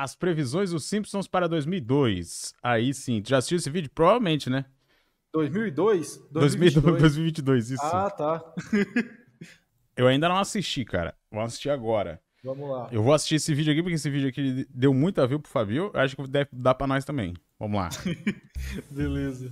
As previsões dos Simpsons para 2002. Aí sim, já assistiu esse vídeo? Provavelmente, né? 2002? 2022, 2022 isso. Ah, tá. Eu ainda não assisti, cara. Vou assistir agora. Vamos lá. Eu vou assistir esse vídeo aqui, porque esse vídeo aqui deu muita view pro Fabio. Eu acho que deve dar pra nós também. Vamos lá. Beleza.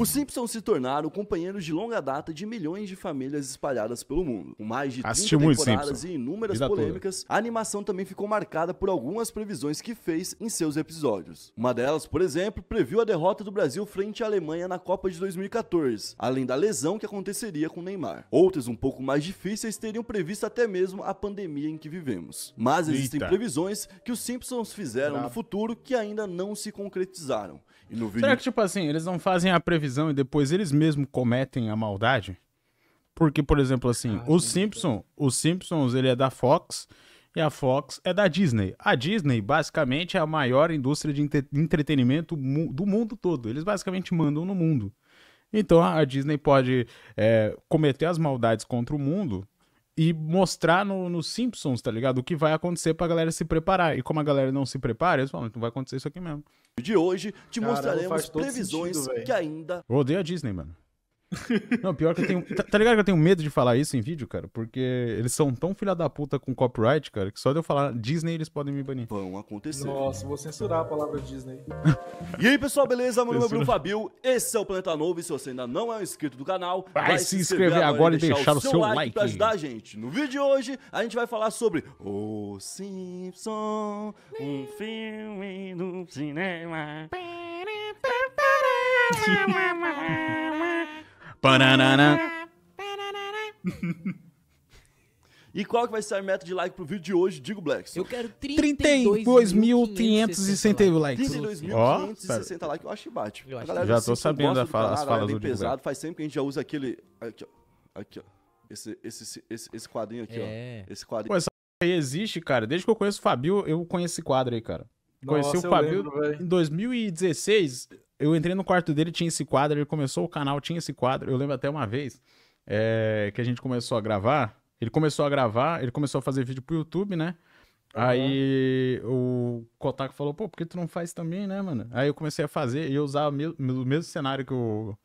Os Simpsons se tornaram companheiros de longa data de milhões de famílias espalhadas pelo mundo. Com mais de 30 Assistimos temporadas e inúmeras Vida polêmicas, toda. a animação também ficou marcada por algumas previsões que fez em seus episódios. Uma delas, por exemplo, previu a derrota do Brasil frente à Alemanha na Copa de 2014, além da lesão que aconteceria com Neymar. Outras, um pouco mais difíceis, teriam previsto até mesmo a pandemia em que vivemos. Mas existem Eita. previsões que os Simpsons fizeram no futuro que ainda não se concretizaram. E no vídeo... Será que, tipo assim, eles não fazem a previsão e depois eles mesmos cometem a maldade? Porque, por exemplo, assim, ah, os Simpsons, os Simpsons, ele é da Fox e a Fox é da Disney. A Disney, basicamente, é a maior indústria de entre entretenimento mu do mundo todo. Eles basicamente mandam no mundo. Então a Disney pode é, cometer as maldades contra o mundo e mostrar nos no Simpsons, tá ligado? O que vai acontecer pra galera se preparar. E como a galera não se prepara, eles falam, não vai acontecer isso aqui mesmo. De hoje, te mostraremos previsões sentido, que ainda. Eu odeio a Disney, mano. Não, pior que eu tenho. Tá, tá, ligado que eu tenho medo de falar isso em vídeo, cara? Porque eles são tão filha da puta com copyright, cara, que só de eu falar Disney eles podem me banir. Vão acontecer. Nossa, vou censurar a palavra Disney. e aí, pessoal, beleza? Meu nome é Bruno Fabio, esse é o Planeta Novo. E se você ainda não é inscrito do canal, vai, vai se inscrever, inscrever agora e deixar, o seu like. like. Pra ajudar a gente. No vídeo de hoje, a gente vai falar sobre O Simpson, um filme no cinema. Pananana. E qual que vai ser a meta de like pro vídeo de hoje? Digo, Blacks. Eu quero 32.560 likes. 32.560 likes, eu acho que bate. Eu acho galera, já tô sabendo tá a fala, as falas do é pesado, faz sempre que a gente já usa aquele... Aqui, ó. Aqui, ó. Esse, esse, esse, esse quadrinho aqui, é. ó. Esse quadrinho. Pô, essa aí existe, cara. Desde que eu conheço o Fabio, eu conheço esse quadro aí, cara. Conheci Nossa, o Fabio lembro, em 2016 eu entrei no quarto dele, tinha esse quadro, ele começou o canal, tinha esse quadro. Eu lembro até uma vez é, que a gente começou a gravar. Ele começou a gravar, ele começou a fazer vídeo pro YouTube, né? Uhum. Aí o Kotaku falou, pô, por que tu não faz também, né, mano? Aí eu comecei a fazer e eu usava o mesmo, cenário que o. Eu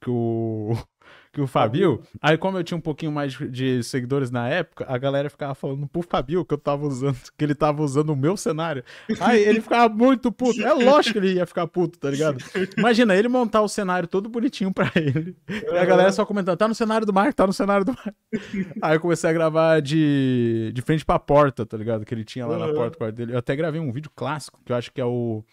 que o que o Fabio. Aí, como eu tinha um pouquinho mais de seguidores na época, a galera ficava falando pro Fabio que eu tava usando, que ele tava usando o meu cenário. Aí ele ficava muito puto. É lógico que ele ia ficar puto, tá ligado? Imagina ele montar o cenário todo bonitinho pra ele. E a galera só comentando: tá no cenário do Mark tá no cenário do Mark Aí eu comecei a gravar de, de frente pra porta, tá ligado? Que ele tinha lá na porta do quarto dele. Eu até gravei um vídeo clássico, que eu acho que é o.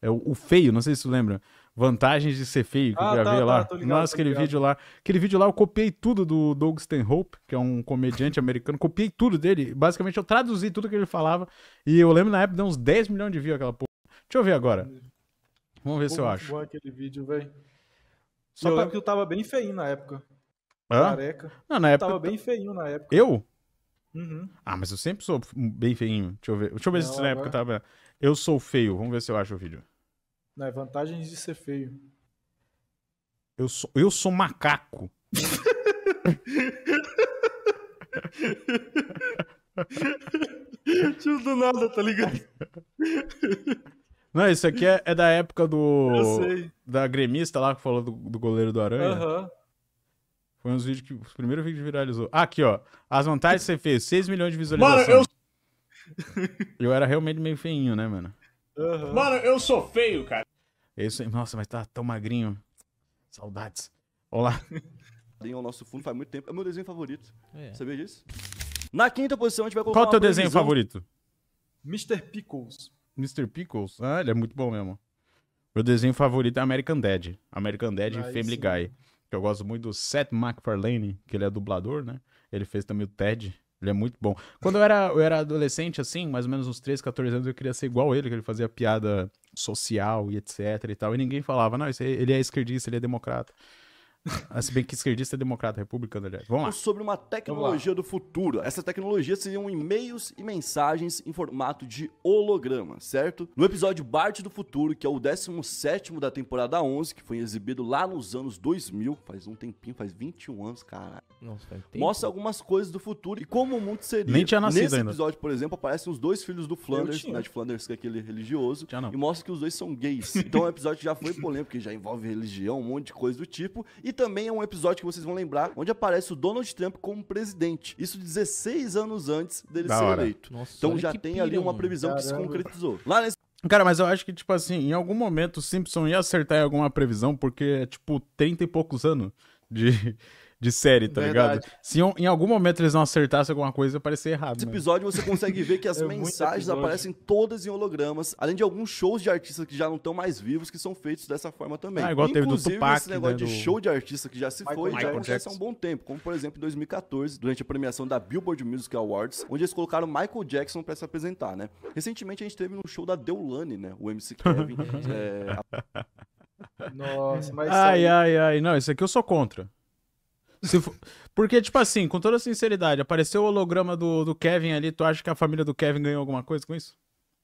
É o, o feio, não sei se você lembra. Vantagens de Ser Feio, que ah, eu gravei tá, lá. Tá, ligado, Nossa, aquele vídeo lá. Aquele vídeo lá eu copiei tudo do Doug Stanhope, que é um comediante americano. Copiei tudo dele. Basicamente, eu traduzi tudo que ele falava. E eu lembro na época deu uns 10 milhões de views aquela porra. Deixa eu ver agora. Vamos ver Pô, se eu acho. aquele vídeo, velho. Só eu pra... que eu tava bem feinho na época. Hã? Careca. Não, na época. Eu tava bem feinho na época. Eu? Uhum. Ah, mas eu sempre sou bem feinho. Deixa eu ver. Deixa eu ver se na época tava. Eu sou feio. Vamos ver se eu acho o vídeo. Não, é vantagens de ser feio. Eu sou, eu sou macaco. Tio do nada, tá ligado? Não, isso aqui é, é da época do. Eu sei. Da gremista lá que falou do, do goleiro do Aranha. Aham. Uhum. Foi vídeos que. Os primeiros vídeos que viralizou. Ah, aqui, ó. As vantagens que você fez, 6 milhões de visualizações. Mano, eu. eu era realmente meio feinho, né, mano? Uhum. Mano, eu sou feio, cara. Isso, nossa, mas tá tão magrinho. Saudades. Olá. O nosso fundo faz muito tempo. É meu desenho favorito. É. Sabia disso? Na quinta posição, a gente vai colocar. Qual é o teu desenho favorito? Mr. Pickles. Mr. Pickles? Ah, ele é muito bom mesmo. Meu desenho favorito é American Dad. American Dad ah, e Family sim. Guy. Que eu gosto muito do Seth MacFarlane, que ele é dublador, né? Ele fez também o Ted. Ele é muito bom. Quando eu era, eu era adolescente, assim, mais ou menos uns 13, 14 anos, eu queria ser igual ele, que ele fazia piada social e etc e tal. E ninguém falava, não, esse, ele é esquerdista, ele é democrata. Ah, se bem que esquerdista é democrata, republicano, aliás. Vamos lá. Sobre uma tecnologia do futuro. Essa tecnologia seriam e-mails e mensagens em formato de holograma, certo? No episódio Bart do Futuro, que é o 17 da temporada 11, que foi exibido lá nos anos 2000, faz um tempinho, faz 21 anos, caralho. Nossa, Mostra algumas coisas do futuro e como o mundo seria. Nem tinha nascido Nesse ainda. episódio, por exemplo, aparecem os dois filhos do Flanders, né, de Flanders, que é aquele religioso, e mostra que os dois são gays. Então o episódio já foi polêmico, porque já envolve religião, um monte de coisa do tipo, e também é um episódio que vocês vão lembrar, onde aparece o Donald Trump como presidente. Isso 16 anos antes dele da ser hora. eleito. Nossa, então já tem pira, ali uma previsão caramba. que se concretizou. Lá nesse Cara, mas eu acho que, tipo assim, em algum momento o Simpson ia acertar em alguma previsão, porque é, tipo, 30 e poucos anos de, de série, tá Verdade. ligado? Se em algum momento eles não acertassem alguma coisa, parecia errado. Nesse episódio você consegue ver que as é mensagens aparecem todas em hologramas, além de alguns shows de artistas que já não estão mais vivos, que são feitos dessa forma também. Ah, igual Inclusive, teve do Tupac, esse negócio né, de do... show de artista que já se foi, Michael já acontece há um bom tempo. Como, por exemplo, em 2014, durante a premiação da Billboard Music Awards, onde eles colocaram Michael Jackson para se apresentar, né? Recentemente a gente teve no show da Deulane, né? O MC Kevin. é... Nossa, mas... Ai, aí... ai, ai. Não, isso aqui eu sou contra. For... Porque, tipo assim, com toda sinceridade, apareceu o holograma do, do Kevin ali, tu acha que a família do Kevin ganhou alguma coisa com isso?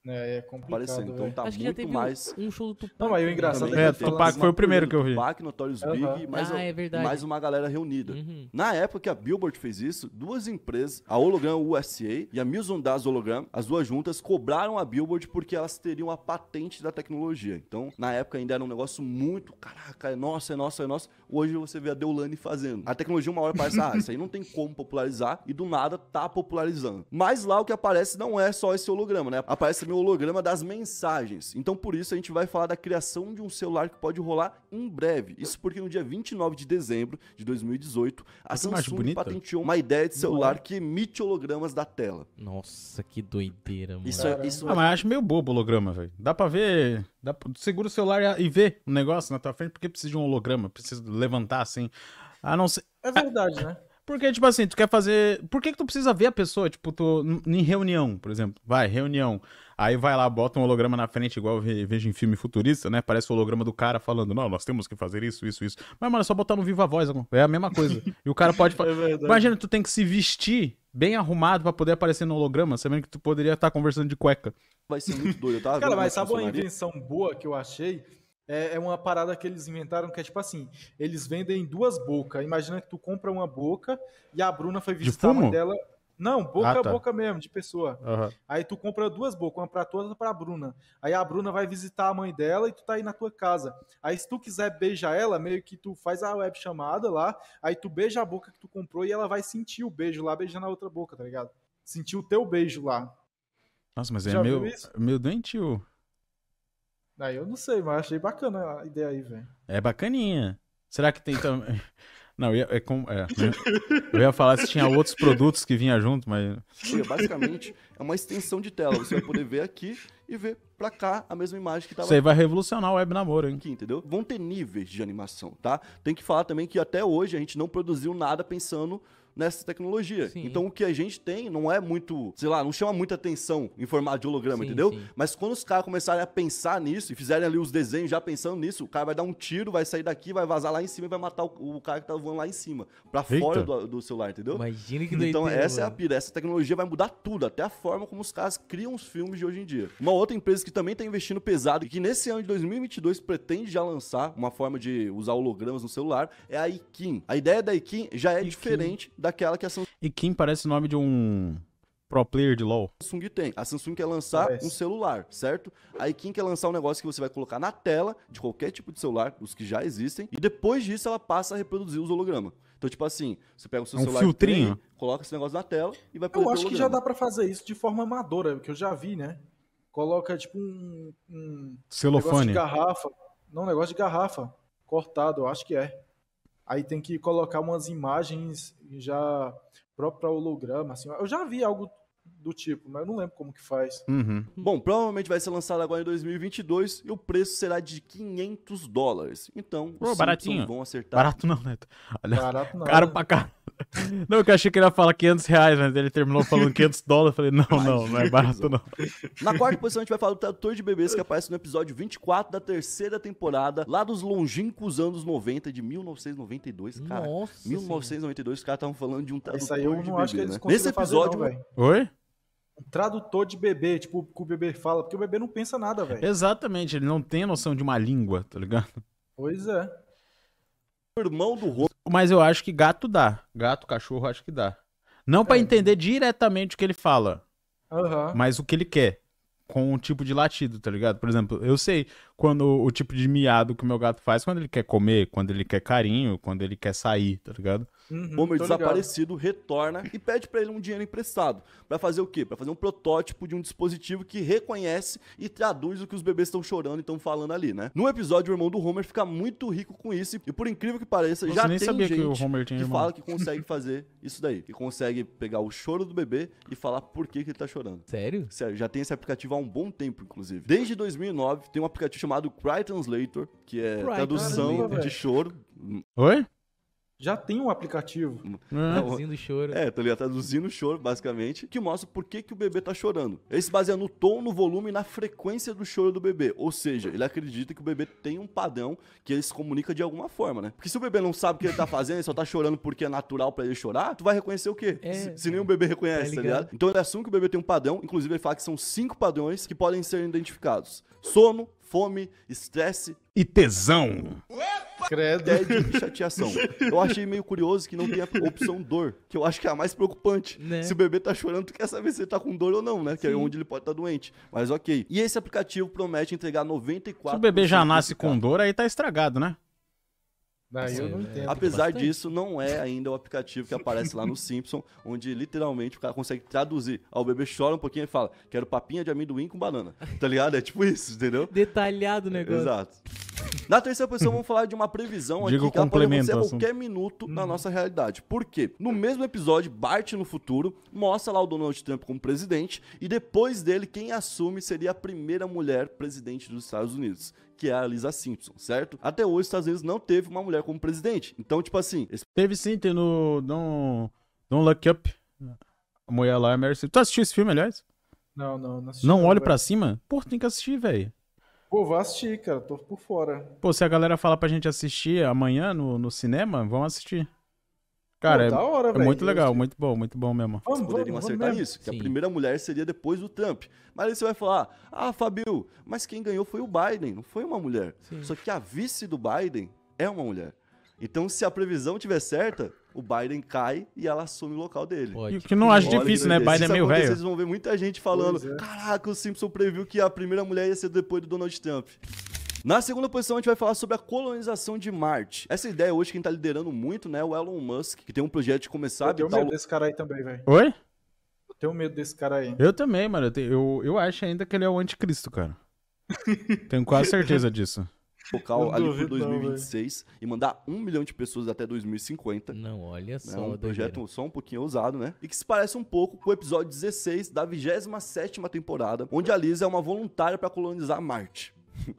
É, é complicado. Aparecendo. Então tá Acho que já teve mais... um, show do Tupac. Não, o engraçado é, é Tupac assim, foi o primeiro que eu vi. Tupac, Notorious uhum. Big, mais, ah, é mais uma galera reunida. Uhum. Na época que a Billboard fez isso, duas empresas, a Hologram USA e a Milson Das Hologram, as duas juntas, cobraram a Billboard porque elas teriam a patente da tecnologia. Então, na época ainda era um negócio muito, caraca, é nossa, é nossa, é nossa. Hoje você vê a Deolane fazendo. A tecnologia é uma hora parece, ah, isso aí não tem como popularizar e do nada tá popularizando. Mas lá o que aparece não é só esse holograma, né? Aparece também o holograma das mensagens. Então, por isso, a gente vai falar da criação de um celular que pode rolar em breve. Isso porque no dia 29 de dezembro de 2018, a Samsung patenteou uma ideia de celular é. que emite hologramas da tela. Nossa, que doideira, mano. Isso, é, isso ah, é... mas acho meio bobo o holograma, velho. Dá pra ver. Dá... Segura o celular e vê o um negócio na tua frente, porque precisa de um holograma, precisa levantar assim. A não ser. É verdade, né? Porque, tipo assim, tu quer fazer. Por que, que tu precisa ver a pessoa? Tipo, tu em reunião, por exemplo. Vai, reunião. Aí vai lá, bota um holograma na frente, igual eu vejo em filme futurista, né? Parece o holograma do cara falando, não, nós temos que fazer isso, isso, isso. Mas, mano, é só botar no viva voz, é a mesma coisa. e o cara pode falar. É Imagina, tu tem que se vestir bem arrumado para poder aparecer no holograma, sabendo que tu poderia estar conversando de cueca. Vai ser muito doido, tá? cara, mas sabe uma invenção boa que eu achei? É, é, uma parada que eles inventaram que é tipo assim: eles vendem duas bocas. Imagina que tu compra uma boca e a Bruna foi visitar de a mãe dela. Não, boca ah, tá. a boca mesmo, de pessoa. Uhum. Aí tu compra duas bocas, uma pra tu, outra pra Bruna. Aí a Bruna vai visitar a mãe dela e tu tá aí na tua casa. Aí se tu quiser beijar ela, meio que tu faz a web chamada lá, aí tu beija a boca que tu comprou e ela vai sentir o beijo lá, beijando a outra boca, tá ligado? Sentir o teu beijo lá. Nossa, mas é Já é meu dente doentio. Aí eu não sei, mas achei bacana a ideia aí, velho. É bacaninha. Será que tem também. Não, ia, é com, é, eu ia falar se tinha outros produtos que vinha junto, mas. Basicamente, é uma extensão de tela. Você vai poder ver aqui e ver pra cá a mesma imagem que tava. Isso aí vai revolucionar o web namoro, hein? Aqui, entendeu? Vão ter níveis de animação, tá? Tem que falar também que até hoje a gente não produziu nada pensando nessa tecnologia. Sim. Então o que a gente tem não é muito, sei lá, não chama muita atenção em formato de holograma, sim, entendeu? Sim. Mas quando os caras começarem a pensar nisso e fizerem ali os desenhos já pensando nisso, o cara vai dar um tiro, vai sair daqui, vai vazar lá em cima e vai matar o, o cara que tá voando lá em cima, para fora do, do, celular, entendeu? Imagina que Então doideira, essa mano. é a pira, essa tecnologia vai mudar tudo, até a forma como os caras criam os filmes de hoje em dia. Uma outra empresa que também tá investindo pesado e que nesse ano de 2022 pretende já lançar uma forma de usar hologramas no celular é a Ikin. A ideia da Ikin já é Ikin. diferente da daquela que a Samsung. E Kim parece o nome de um pro player de LoL. A Samsung tem. A Samsung quer lançar parece. um celular, certo? aí Kim quer lançar um negócio que você vai colocar na tela de qualquer tipo de celular, os que já existem, e depois disso ela passa a reproduzir os hologramas. Então, tipo assim, você pega o seu é um celular. filtrinho. coloca esse negócio na tela e vai poder. Eu acho que já dá para fazer isso de forma amadora, que eu já vi, né? Coloca tipo um. um Celofane. Negócio de garrafa. Não, um negócio de garrafa. Cortado, eu acho que é. Aí tem que colocar umas imagens já próprio para holograma, assim. Eu já vi algo do tipo, mas eu não lembro como que faz. Uhum. uhum. Bom, provavelmente vai ser lançado agora em 2022 e o preço será de 500 dólares. Então, Pô, os baratinho. vão acertar. Barato não, Neto. Olha, Barato não. Caro pra caramba. Não, eu achei que ele ia falar 500 reais, mas ele terminou falando 500 dólares. Eu falei, não, não, não é barato não. Na quarta posição a gente vai falar do tradutor de bebês que aparece no episódio 24 da terceira temporada, lá dos longínquos anos 90, de 1992, cara. Nossa. 1992 os caras estavam falando de um tradutor Isso aí eu não acho bebê, que eles né? Nesse episódio... velho. Oi? tradutor de bebê, tipo, que o bebê fala, porque o bebê não pensa nada, velho. Exatamente, ele não tem noção de uma língua, tá ligado? Pois é. O irmão do rosto mas eu acho que gato dá. Gato, cachorro, acho que dá. Não para é. entender diretamente o que ele fala, uhum. mas o que ele quer. Com o tipo de latido, tá ligado? Por exemplo, eu sei quando o tipo de miado que o meu gato faz quando ele quer comer, quando ele quer carinho, quando ele quer sair, tá ligado? uhum, Homer desaparecido ligado. retorna e pede para ele um dinheiro emprestado. Para fazer o quê? Para fazer um protótipo de um dispositivo que reconhece e traduz o que os bebês estão chorando e estão falando ali, né? No episódio, o irmão do Homer fica muito rico com isso e, por incrível que pareça, Nossa, já nem tem sabia gente que, o Homer tinha que irmão. fala que consegue fazer isso daí. Que consegue pegar o choro do bebê e falar por que, que ele tá chorando. Sério? Sério, já tem esse aplicativo há um bom tempo, inclusive. Desde 2009, tem um aplicativo chamado Cry Translator, que é Cry tradução Translator, de choro. Oi? já tem um aplicativo. Ah, traduzindo o choro. É, tá ligado? Traduzindo o choro, basicamente, que mostra por que, que o bebê tá chorando. Ele se baseia no tom, no volume e na frequência do choro do bebê. Ou seja, ele acredita que o bebê tem um padrão que ele se comunica de alguma forma, né? Porque se o bebê não sabe o que ele tá fazendo, ele só tá chorando porque é natural para ele chorar, tu vai reconhecer o quê? É, se, se nenhum bebê reconhece, tá, tá ligado? tá ligado? Então ele assume que o bebê tem um padrão, inclusive ele fala que são cinco padrões que podem ser identificados: sono, fome, estresse e tesão. Ué! Credo. É de chateação. Eu achei meio curioso que não tem a opção dor, que eu acho que é a mais preocupante. Né? Se o bebê tá chorando, tu quer saber se ele tá com dor ou não, né? Que é Sim. é onde ele pode estar tá doente. Mas ok. E esse aplicativo promete entregar 94. Se o bebê já nasce com dor, aí tá estragado, né? Não, eu não entendo. Né? Apesar disso, não é ainda o aplicativo que aparece lá no Simpson, onde literalmente o cara consegue traduzir. Ah, o bebê chora um pouquinho e fala: quero papinha de amendoim com banana. Tá ligado? É tipo isso, entendeu? Detalhado o negócio. Exato. Na terceira posição, vamos falar de uma previsão Digo que ela pode acontecer a qualquer minuto na hum. nossa realidade. Por quê? No mesmo episódio, Bart no futuro mostra lá o Donald Trump como presidente e depois dele, quem assume seria a primeira mulher presidente dos Estados Unidos que é a Lisa Simpson, certo? Até hoje, os Estados Unidos não teve uma mulher como presidente. Então, tipo assim. Esse... Teve sim, tem no Don't, Don't Look Up. A mulher lá é Mary Tu assistiu esse filme, aliás? Não, não, não assisti. Não olhe para cima? Pô, tem que assistir, velho. Pô, vou assistir, cara. Tô por fora. Pô, se a galera falar pra gente assistir amanhã no, no cinema, vamos assistir. Cara, Pô, é, hora, é muito legal, muito bom, muito bom mesmo. Vamos, poderiam vamos, acertar isso, que Sim. a primeira mulher seria depois do Trump. Mas aí você vai falar, ah, Fabio, mas quem ganhou foi o Biden, não foi uma mulher. Sim. Só que a vice do Biden é uma mulher. Então, se a previsão tiver certa, o Biden cai e ela assume o local dele. Pode. E que não acho difícil, né? Biden é meio velho. Vocês vão ver muita gente falando: é. caraca, o Simpson previu que a primeira mulher ia ser depois do Donald Trump. Na segunda posição, a gente vai falar sobre a colonização de Marte. Essa ideia hoje, quem tá liderando muito, né, é o Elon Musk, que tem um projeto de começar eu a medo desse cara aí também, velho. Oi? Eu tenho medo desse cara aí. Eu também, mano. eu, eu acho ainda que ele é o anticristo, cara. tenho quase certeza disso focal ali por 2026 não, e mandar um milhão de pessoas até 2050. Não, olha é só. É um projeto doideira. só um pouquinho ousado, né? E que se parece um pouco com o episódio 16 da 27 temporada, onde a Lisa é uma voluntária para colonizar Marte.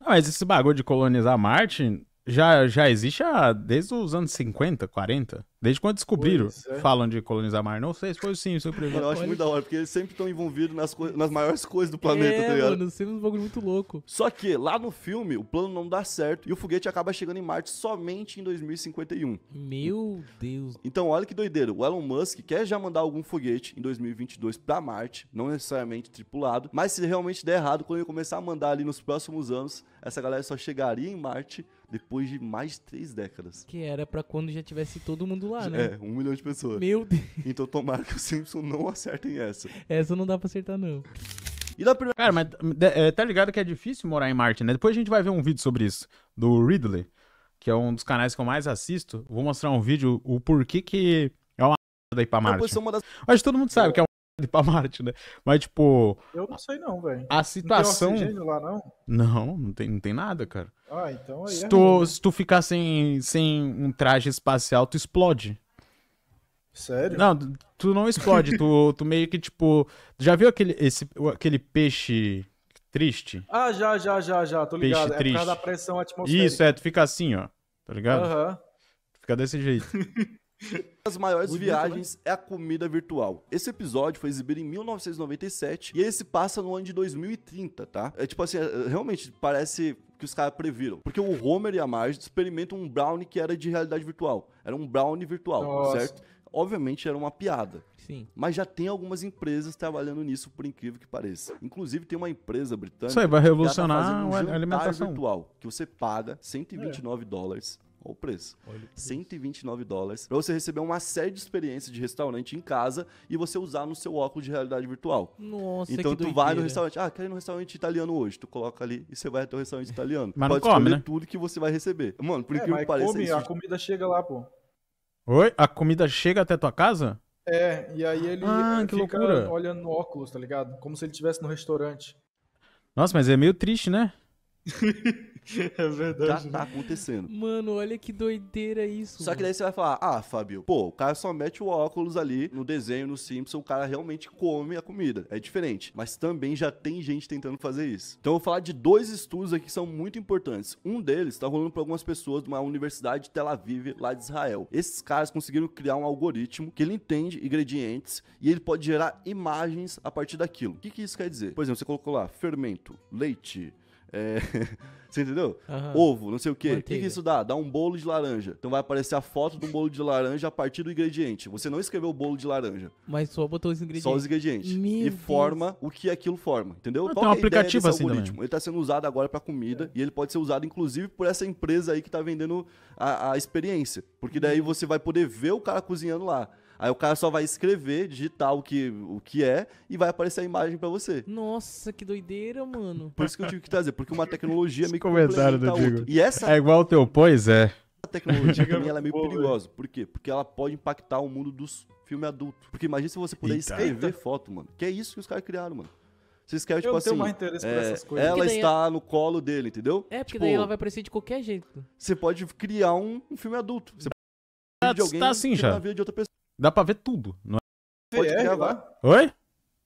mas esse bagulho de colonizar Marte já, já existe há, desde os anos 50, 40. Desde quando descobriram, é. falam de colonizar Marte. Não sei foi sim, isso foi Eu acho muito da hora, porque eles sempre estão envolvidos nas, nas maiores coisas do é, planeta, é, tá ligado? Mano, sempre um bagulho muito louco. Só que lá no filme, o plano não dá certo e o foguete acaba chegando em Marte somente em 2051. Meu Deus. Então, olha que doideira. O Elon Musk quer já mandar algum foguete em 2022 para Marte, não necessariamente tripulado, mas se realmente der errado, quando ele começar a mandar ali nos próximos anos, essa galera só chegaria em Marte depois de mais de três décadas. Que era para quando já tivesse todo mundo lá, né? É, um milhão de pessoas. Meu Deus. Então tomara que os Simpsons não acertem essa. Essa não dá pra acertar, não. E primeira... Cara, mas é, tá ligado que é difícil morar em Marte, né? Depois a gente vai ver um vídeo sobre isso, do Ridley, que é um dos canais que eu mais assisto. Vou mostrar um vídeo, o porquê que é uma merda ir pra Marte. Mas todo mundo sabe que é um ir pra Marte, né? Mas, tipo. Eu não sei, não, velho. A situação. Não tem lá, não? Não, não tem, não tem nada, cara. Ah, então aí. É se tu, é se tu ficar sem, sem um traje espacial, tu explode. Sério? Não, tu não explode, tu, tu meio que, tipo. Já viu aquele, esse, aquele peixe triste? Ah, já, já, já, já, tô ligado. Peixe é triste. por causa da pressão atmosférica. Isso, é, tu fica assim, ó. Tá ligado? Aham. Uhum. Fica desse jeito. das maiores Muito viagens né? é a comida virtual. Esse episódio foi exibido em 1997 e esse passa no ano de 2030, tá? É tipo assim, é, é, realmente parece que os caras previram. Porque o Homer e a Marge experimentam um brownie que era de realidade virtual. Era um brownie virtual, Nossa. certo? Obviamente era uma piada. Sim. Mas já tem algumas empresas trabalhando nisso, por incrível que pareça. Inclusive, tem uma empresa britânica. Isso aí vai tá revolucionar tá um alimentação virtual, que você paga 129 é. dólares Olha o preço. 129 dólares Pra você receber uma série de experiências de restaurante em casa e você usar no seu óculos de realidade virtual. Nossa, Então que tu doideira. vai no restaurante, ah, quero ir no restaurante italiano hoje. Tu coloca ali e você vai até o restaurante italiano. Mas Pode não come, né? tudo que você vai receber. Mano, por é, incrível que pareça, come, isso... a comida chega lá, pô. Oi, a comida chega até tua casa? É, e aí ele ah, que fica loucura. olhando no óculos, tá ligado? Como se ele estivesse no restaurante. Nossa, mas é meio triste, né? É verdade. Já tá acontecendo. Mano, olha que doideira isso. Só mano. que daí você vai falar, ah, Fábio, pô, o cara só mete o óculos ali no desenho, no Simpson, o cara realmente come a comida. É diferente. Mas também já tem gente tentando fazer isso. Então eu vou falar de dois estudos aqui que são muito importantes. Um deles tá rolando pra algumas pessoas de uma universidade de Tel Aviv, lá de Israel. Esses caras conseguiram criar um algoritmo que ele entende ingredientes e ele pode gerar imagens a partir daquilo. O que, que isso quer dizer? Por exemplo, você colocou lá fermento, leite, é, você entendeu? Uhum. Ovo, não sei o quê. O que, isso dá? Dá um bolo de laranja. Então vai aparecer a foto do bolo de laranja a partir do ingrediente. Você não escreveu o bolo de laranja. Mas só botou os ingredientes. Só os ingredientes. Meu e Deus. forma o que aquilo forma, entendeu? Tem um é aplicativo assim algoritmo? Ele tá sendo usado agora para comida é. e ele pode ser usado inclusive por essa empresa aí que tá vendendo a, a experiência. Porque daí uhum. você vai poder ver o cara cozinhando lá. Aí o cara só vai escrever, digitar o que, o que é e vai aparecer a imagem para você. Nossa, que doideira, mano. Por isso que eu tive que trazer, porque uma tecnologia meio que do E essa É igual o teu pois é. A tecnologia também ela é meio perigosa. Por quê? Porque ela pode impactar o mundo dos filmes adultos. Porque imagina se você puder Eita. escrever foto, mano. Que é isso que os caras criaram, mano. Você escreve, tipo eu assim. mais interesse é, por essas coisas. Ela está no colo dele, entendeu? É, porque tipo, daí ela vai aparecer de qualquer jeito. Você pode criar um, um filme adulto. Você tá, pode tá, de alguém tá assim já. na vida de outra pessoa. Dá pra ver tudo. Não é? Pode VR lá? Oi?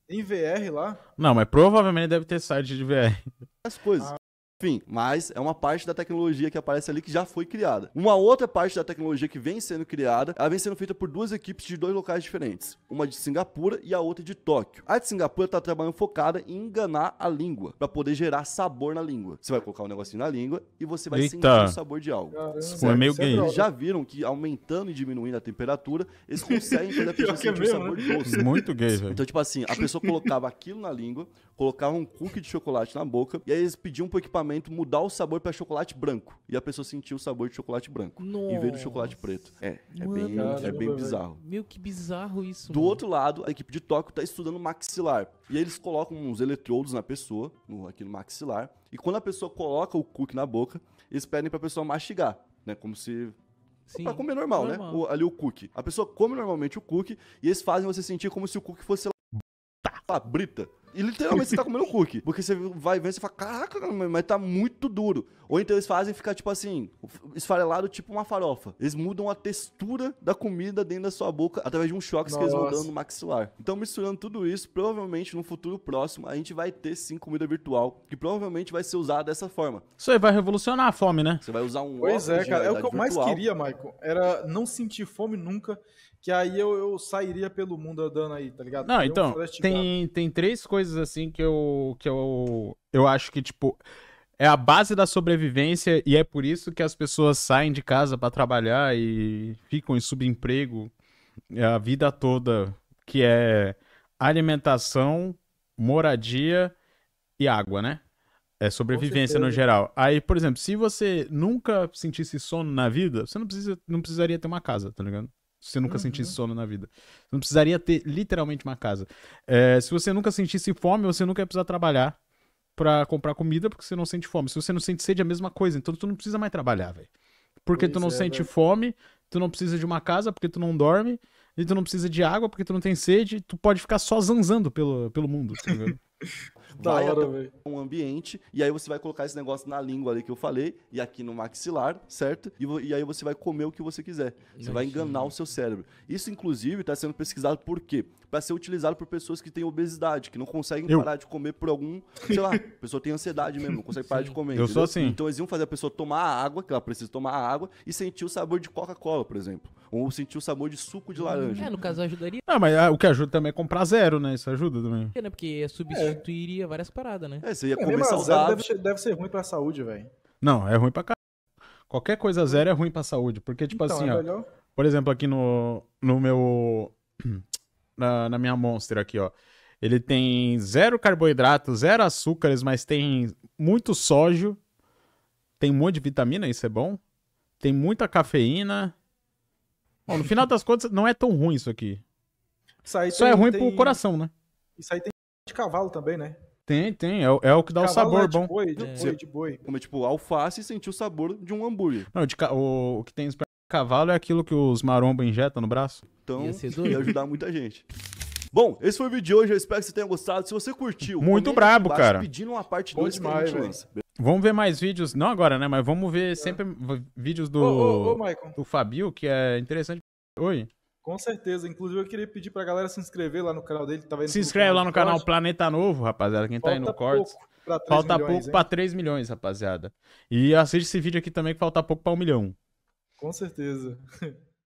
Em VR lá? Não, mas provavelmente deve ter site de VR. As coisas. Ah. Enfim, mas é uma parte da tecnologia que aparece ali que já foi criada. Uma outra parte da tecnologia que vem sendo criada, ela vem sendo feita por duas equipes de dois locais diferentes, uma de Singapura e a outra de Tóquio. A de Singapura está trabalhando focada em enganar a língua, para poder gerar sabor na língua. Você vai colocar um negocinho na língua e você vai Eita. sentir o sabor de algo. Isso é meio gay. Eles já viram que aumentando e diminuindo a temperatura, eles conseguem fazer a pessoa é sentir mesmo, o sabor né? doce. Muito gay, velho. Então, tipo assim, a pessoa colocava aquilo na língua, colocava um cookie de chocolate na boca e aí eles pediam pro equipamento mudar o sabor para chocolate branco. E a pessoa sentiu o sabor de chocolate branco. Nossa. Em vez do chocolate preto. É, é mano, bem, cara, é bem bizarro. Meu, que bizarro isso. Do mano. outro lado, a equipe de Tóquio tá estudando maxilar. E aí eles colocam uns eletrodos na pessoa, no, aqui no maxilar. E quando a pessoa coloca o cookie na boca, eles pedem pra pessoa mastigar, né? Como se Sim, pra comer normal, né? normal. né? O, ali o cookie. A pessoa come normalmente o cookie e eles fazem você sentir como se o cookie fosse lá, brita. E literalmente você tá comendo cookie. Porque você vai ver e fala, caraca, mas tá muito duro. Ou então eles fazem ficar, tipo assim, esfarelado tipo uma farofa. Eles mudam a textura da comida dentro da sua boca através de um choque que eles vão dando no maxilar. Então, misturando tudo isso, provavelmente no futuro próximo, a gente vai ter sim comida virtual, que provavelmente vai ser usada dessa forma. Isso aí vai revolucionar a fome, né? Você vai usar um. Pois é, cara. É o que eu virtual. mais queria, Michael. Era não sentir fome nunca que aí eu, eu sairia pelo mundo andando aí, tá ligado? Não, então, um tem, tem três coisas assim que eu, que eu, eu acho que, tipo, é a base da sobrevivência e é por isso que as pessoas saem de casa para trabalhar e ficam em subemprego é, a vida toda, que é alimentação, moradia e água, né? É sobrevivência no geral. Aí, por exemplo, se você nunca sentisse sono na vida, você não, precisa, não precisaria ter uma casa, tá ligado? você nunca uhum. sentisse sono na vida. Você não precisaria ter literalmente uma casa. É, se você nunca sentisse fome, você nunca ia precisar trabalhar para comprar comida porque você não sente fome. Se você não sente sede, é a mesma coisa. Então tu não precisa mais trabalhar, velho. Porque pois tu não é, sente véio. fome, tu não precisa de uma casa porque tu não dorme, e tu não precisa de água porque tu não tem sede, tu pode ficar só zanzando pelo, pelo mundo, tá Da vai hora, até véio. um ambiente e aí você vai colocar esse negócio na língua ali que eu falei e aqui no maxilar, certo? E, e aí você vai comer o que você quiser. Você vai enganar o seu cérebro. Isso, inclusive, está sendo pesquisado por quê? Para ser utilizado por pessoas que têm obesidade, que não conseguem eu. parar de comer por algum, sei lá, a pessoa tem ansiedade mesmo, não consegue Sim. parar de comer. Eu entendeu? sou assim. Então eles iam fazer a pessoa tomar água, que ela precisa tomar água, e sentir o sabor de Coca-Cola, por exemplo ou sentir o sabor de suco de laranja. É, no caso ajudaria. Ah, mas o que ajuda também é comprar zero, né? Isso ajuda também. É, né? Porque é substituiria várias paradas, né? É, você ia é, comer saudável. Deve, deve, ser ruim pra saúde, velho. Não, é ruim pra caralho. Qualquer coisa zero é ruim pra saúde. Porque, tipo então, assim, é ó, por exemplo, aqui no, no meu. Na, na minha Monster aqui, ó. Ele tem zero carboidrato, zero açúcares, mas tem muito sódio. Tem um monte de vitamina, isso é bom. Tem muita cafeína. Bom, no final das contas, não é tão ruim isso aqui. Isso Só é ruim tem... pro coração, né? Isso aí tem de cavalo também, né? Tem, tem. É, é o que dá Cavalo o sabor é de bom. Boi, de, é. boi, de boi. Como tipo alface e sentir o sabor de um hambúrguer. Não, de ca... o, o que tem em cavalo é aquilo que os maromba injetam no braço. Então, ia, ia ajudar muita gente. Bom, esse foi o vídeo de hoje. Eu espero que você tenha gostado. Se você curtiu, muito brabo, cara. Pedindo uma parte 2 demais, Vamos ver mais vídeos, não agora, né? Mas vamos ver é. sempre vídeos do, ô, ô, ô, do Fabio, que é interessante. Oi. Com certeza. Inclusive, eu queria pedir pra galera se inscrever lá no canal dele. Tá se inscreve lá no canal Planeta Novo, rapaziada. Quem falta tá aí no Cortes. falta milhões, pouco hein? pra 3 milhões, rapaziada. E assiste esse vídeo aqui também que falta pouco pra 1 milhão. Com certeza.